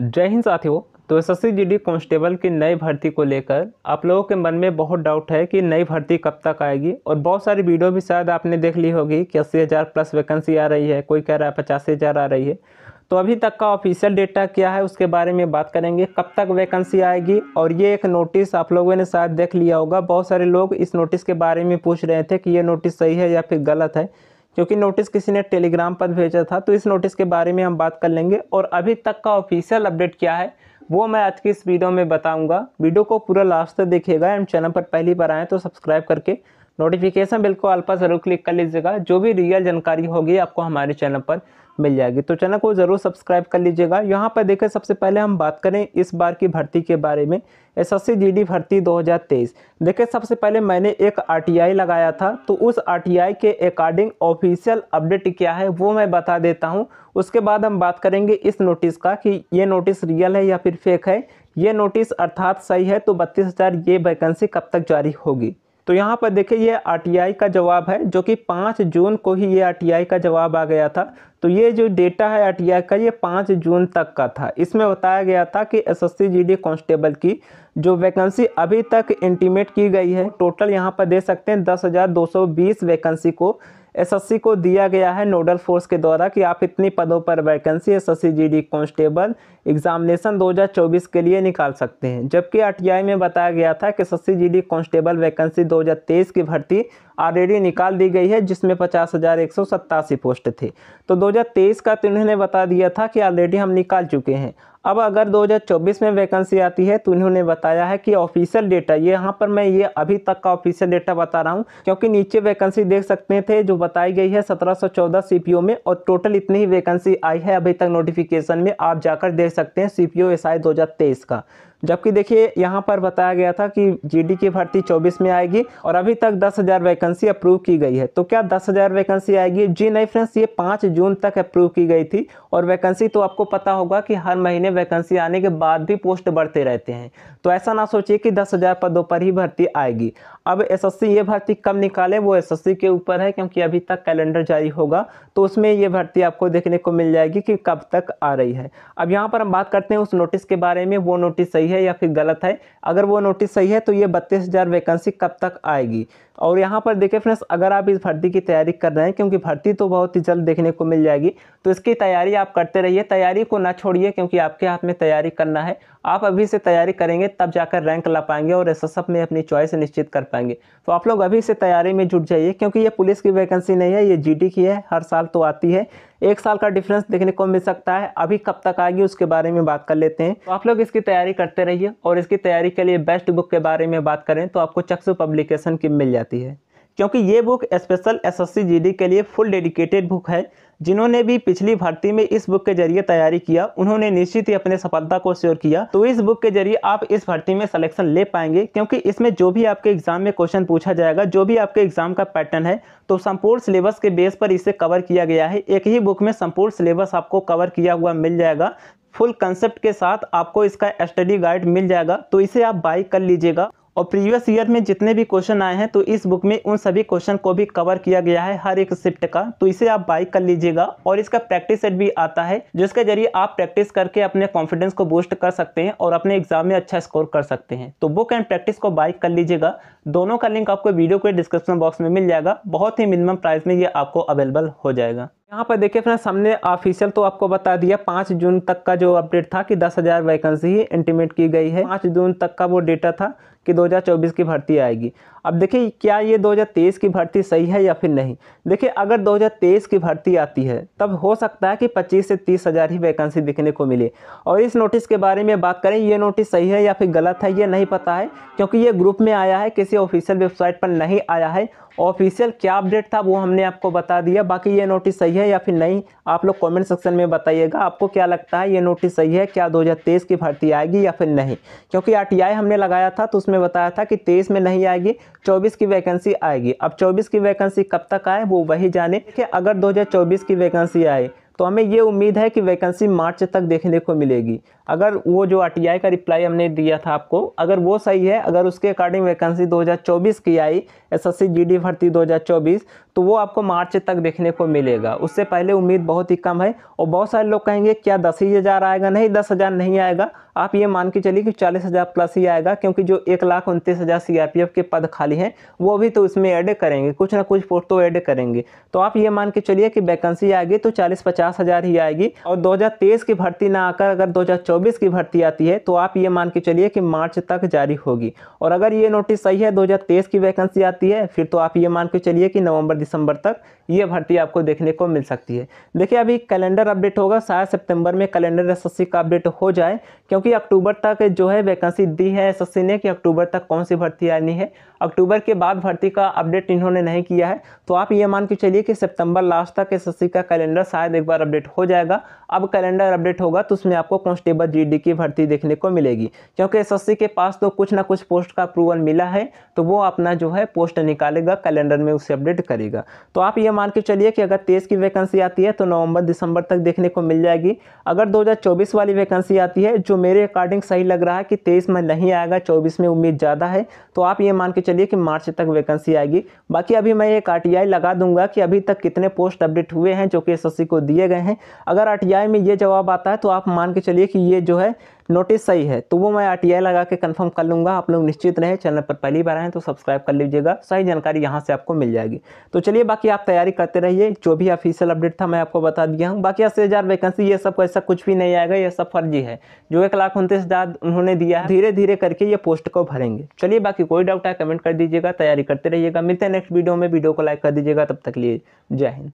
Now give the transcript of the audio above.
जय हिंद साथियों तो एस एस सी कांस्टेबल की नई भर्ती को लेकर आप लोगों के मन में बहुत डाउट है कि नई भर्ती कब तक आएगी और बहुत सारी वीडियो भी शायद आपने देख ली होगी कि अस्सी हज़ार प्लस वैकेंसी आ रही है कोई कह रहा है पचासी हज़ार आ रही है तो अभी तक का ऑफिशियल डेटा क्या है उसके बारे में बात करेंगे कब तक वैकेंसी आएगी और ये एक नोटिस आप लोगों ने शायद देख लिया होगा बहुत सारे लोग इस नोटिस के बारे में पूछ रहे थे कि ये नोटिस सही है या फिर गलत है क्योंकि नोटिस किसी ने टेलीग्राम पर भेजा था तो इस नोटिस के बारे में हम बात कर लेंगे और अभी तक का ऑफिशियल अपडेट क्या है वो मैं आज की इस वीडियो में बताऊंगा वीडियो को पूरा लास्ट तक देखिएगा एंड चैनल पर पहली बार आएँ तो सब्सक्राइब करके नोटिफिकेशन बिल को अल्पा ज़रूर क्लिक कर लीजिएगा जो भी रियल जानकारी होगी आपको हमारे चैनल पर मिल जाएगी तो चैनल को ज़रूर सब्सक्राइब कर लीजिएगा यहाँ पर देखें सबसे पहले हम बात करें इस बार की भर्ती के बारे में एस एस भर्ती 2023 देखें सबसे पहले मैंने एक आरटीआई लगाया था तो उस आरटीआई के अकॉर्डिंग ऑफिशियल अपडेट क्या है वो मैं बता देता हूँ उसके बाद हम बात करेंगे इस नोटिस का कि ये नोटिस रियल है या फिर फेक है ये नोटिस अर्थात सही है तो बत्तीस हज़ार ये वैकेंसी कब तक जारी होगी तो यहाँ पर देखिए ये आर का जवाब है जो कि पाँच जून को ही ये आर का जवाब आ गया था तो ये जो डेटा है आर का ये पाँच जून तक का था इसमें बताया गया था कि एस एस कांस्टेबल की जो वैकेंसी अभी तक इंटीमेट की गई है टोटल यहाँ पर दे सकते हैं दस हज़ार दो सौ बीस वैकेंसी को एसएससी को दिया गया है नोडल फोर्स के द्वारा कि आप इतनी पदों पर vacancy SSC GD constable examination 2024 के लिए निकाल सकते हैं जबकि आरटीआई में बताया गया था कि एसएससी जीडी कांस्टेबल वैकेंसी 2023 की भर्ती ऑलरेडी निकाल दी गई है जिसमें पचास हज़ार एक सौ सत्तासी पोस्ट थे तो 2023 का तो इन्होंने बता दिया था कि ऑलरेडी हम निकाल चुके हैं अब अगर 2024 में वैकेंसी आती है तो इन्होंने बताया है कि ऑफिशियल डेटा ये यहाँ पर मैं ये अभी तक का ऑफिशियल डेटा बता रहा हूँ क्योंकि नीचे वैकेंसी देख सकते थे जो बताई गई है 1714 सीपीओ में और टोटल इतनी ही वैकेंसी आई है अभी तक नोटिफिकेशन में आप जाकर देख सकते हैं सी पी एसआई का जबकि देखिए यहाँ पर बताया गया था कि जीडी की भर्ती 24 में आएगी और अभी तक 10,000 वैकेंसी अप्रूव की गई है तो क्या 10,000 वैकेंसी आएगी जी नहीं फ्रेंड्स ये 5 जून तक अप्रूव की गई थी और वैकेंसी तो आपको पता होगा कि हर महीने वैकेंसी आने के बाद भी पोस्ट बढ़ते रहते हैं तो ऐसा ना सोचिए कि दस हज़ार पदों पर ही भर्ती आएगी अब एसएससी ये भर्ती कब निकाले वो एसएससी के ऊपर है क्योंकि अभी तक कैलेंडर जारी होगा तो उसमें ये भर्ती आपको देखने को मिल जाएगी कि कब तक आ रही है अब यहाँ पर हम बात करते हैं उस नोटिस के बारे में वो नोटिस सही है या फिर गलत है अगर वो नोटिस सही है तो ये बत्तीस वैकेंसी कब तक आएगी और यहाँ पर देखिए फ्रेंड्स अगर आप इस भर्ती की तैयारी कर रहे हैं क्योंकि भर्ती तो बहुत ही जल्द देखने को मिल जाएगी तो इसकी तैयारी आप करते रहिए तैयारी को ना छोड़िए क्योंकि आपके हाथ में तैयारी करना है आप अभी से तैयारी करेंगे तब जाकर रैंक ला पाएंगे और एस में अपनी चॉइस निश्चित कर पाएंगे तो आप लोग अभी से तैयारी में जुट जाइए क्योंकि ये पुलिस की वैकेंसी नहीं है ये जीडी की है हर साल तो आती है एक साल का डिफरेंस देखने को मिल सकता है अभी कब तक आएगी उसके बारे में बात कर लेते हैं तो आप लोग इसकी तैयारी करते रहिए और इसकी तैयारी के लिए बेस्ट बुक के बारे में बात करें तो आपको चक्सु पब्लिकेशन की मिल जाती है क्योंकि ये बुक स्पेशल एसएससी जीडी के लिए फुल डेडिकेटेड बुक है जिन्होंने भी पिछली भर्ती में इस बुक के जरिए तैयारी किया उन्होंने निश्चित ही अपने सफलता को श्योर किया तो इस बुक के जरिए आप इस भर्ती में सिलेक्शन ले पाएंगे क्योंकि इसमें जो भी आपके एग्जाम में क्वेश्चन पूछा जाएगा जो भी आपके एग्जाम का पैटर्न है तो संपूर्ण सिलेबस के बेस पर इसे कवर किया गया है एक ही बुक में संपूर्ण सिलेबस आपको कवर किया हुआ मिल जाएगा फुल कंसेप्ट के साथ आपको इसका स्टडी गाइड मिल जाएगा तो इसे आप बाई कर लीजिएगा और प्रीवियस ईयर में जितने भी क्वेश्चन आए हैं तो इस बुक में उन सभी क्वेश्चन को भी कवर किया गया है हर एक शिफ्ट का तो इसे आप बाई कर लीजिएगा और इसका प्रैक्टिस सेट भी आता है जिसके जरिए आप प्रैक्टिस करके अपने कॉन्फिडेंस को बूस्ट कर सकते हैं और अपने एग्जाम में अच्छा स्कोर कर सकते हैं तो बुक एंड प्रैक्टिस को बाइक कर लीजिएगा दोनों का लिंक आपको वीडियो के डिस्क्रिप्शन बॉक्स में मिल जाएगा बहुत ही मिनिमम प्राइस में ये आपको अवेलेबल हो जाएगा यहाँ पर देखिए फ्रेंड्स हमने ऑफिशियल तो आपको बता दिया पाँच जून तक का जो अपडेट था कि दस हज़ार वैकेंसी ही इंटीमेट की गई है पाँच जून तक का वो डेटा था कि 2024 की भर्ती आएगी अब देखिए क्या ये 2023 की भर्ती सही है या फिर नहीं देखिए अगर 2023 की भर्ती आती है तब हो सकता है कि 25 से तीस हज़ार ही वैकेंसी दिखने को मिले और इस नोटिस के बारे में बात करें ये नोटिस सही है या फिर गलत है ये नहीं पता है क्योंकि ये ग्रुप में आया है किसी ऑफिशियल वेबसाइट पर नहीं आया है ऑफिशियल क्या अपडेट था वो हमने आपको बता दिया बाकी ये नोटिस सही है या फिर नहीं आप लोग कमेंट सेक्शन में बताइएगा आपको क्या लगता है ये नोटिस सही है क्या 2023 की भर्ती आएगी या फिर नहीं क्योंकि आरटीआई हमने लगाया था तो उसमें बताया था कि तेईस में नहीं आएगी चौबीस की वैकेंसी आएगी अब चौबीस की वैकेंसी कब तक आए वो वही जाने कि अगर दो की वैकेंसी आए तो हमें ये उम्मीद है कि वैकेंसी मार्च तक देखने को मिलेगी अगर वो जो आर का रिप्लाई हमने दिया था आपको अगर वो सही है अगर उसके अकॉर्डिंग वैकेंसी 2024 की आई एसएससी जीडी भर्ती 2024 तो वो आपको मार्च तक देखने को मिलेगा उससे पहले उम्मीद बहुत ही कम है और बहुत सारे लोग कहेंगे क्या दस ही हज़ार आएगा नहीं दस हज़ार नहीं आएगा आप ये मान के चलिए कि चालीस हज़ार प्लस ही आएगा क्योंकि जो एक लाख उनतीस हज़ार सी आर पी एफ के पद खाली हैं वो भी तो इसमें ऐड करेंगे कुछ ना कुछ पोस्ट तो ऐड करेंगे तो आप ये मान के चलिए कि वैकेंसी आएगी तो चालीस पचास हज़ार ही आएगी और दो हज़ार तेईस की भर्ती ना आकर अगर दो हज़ार चौबीस की भर्ती आती है तो आप ये मान के चलिए कि मार्च तक जारी होगी और अगर ये नोटिस सही है दो हज़ार तेईस की वैकेंसी आती है फिर तो आप ये मान के चलिए कि नवंबर दिसंबर तक ये भर्ती आपको देखने को मिल सकती है देखिए अभी कैलेंडर अपडेट होगा शायद सितंबर में कैलेंडर एस का अपडेट हो जाए क्योंकि अक्टूबर तक जो है वैकेंसी दी है एस ने कि अक्टूबर तक कौन सी भर्ती आनी है अक्टूबर के बाद भर्ती का अपडेट इन्होंने नहीं किया है तो आप ये मान के चलिए कि सितंबर लास्ट तक एस का कैलेंडर शायद एक बार अपडेट हो जाएगा अब कैलेंडर अपडेट होगा तो उसमें आपको कॉन्स्टेबल जी की भर्ती देखने को मिलेगी क्योंकि एस के पास तो कुछ ना कुछ पोस्ट का अप्रूवल मिला है तो वो अपना जो है पोस्ट निकालेगा कैलेंडर में उसे अपडेट करेगा तो आप ये मान के चलिए कि अगर तेईस की वैकेंसी आती है तो नवंबर दिसंबर तक देखने को मिल जाएगी अगर 2024 वाली वैकेंसी आती है जो मेरे अकॉर्डिंग सही लग रहा है कि तेईस में नहीं आएगा चौबीस में उम्मीद ज़्यादा है तो आप ये मान के चलिए चलिए कि मार्च तक वैकेंसी आएगी बाकी अभी मैं एक आरटीआई लगा दूंगा कि अभी तक कितने पोस्ट अपडेट हुए हैं जो कि एसएससी को दिए गए हैं अगर आरटीआई में ये जवाब आता है तो आप मान के चलिए कि ये जो है नोटिस सही है तो वो मैं आर लगा के कन्फर्म कर लूँगा आप लोग निश्चित रहें चैनल पर पहली बार आए तो सब्सक्राइब कर लीजिएगा सही जानकारी यहाँ से आपको मिल जाएगी तो चलिए बाकी आप तैयारी करते रहिए जो भी ऑफिशियल अपडेट था मैं आपको बता दिया हूँ बाकी अस्सी हज़ार वैकेंसी ये सब ऐसा कुछ भी नहीं आएगा ये सब फर्जी है जो एक लाख उनतीस हज़ार उन्होंने दिया है धीरे धीरे करके ये पोस्ट को भरेंगे चलिए बाकी कोई डाउट है कमेंट कर दीजिएगा तैयारी करते रहिएगा मिलते हैं नेक्स्ट वीडियो में वीडियो को लाइक कर दीजिएगा तब तक लिए जय हिंद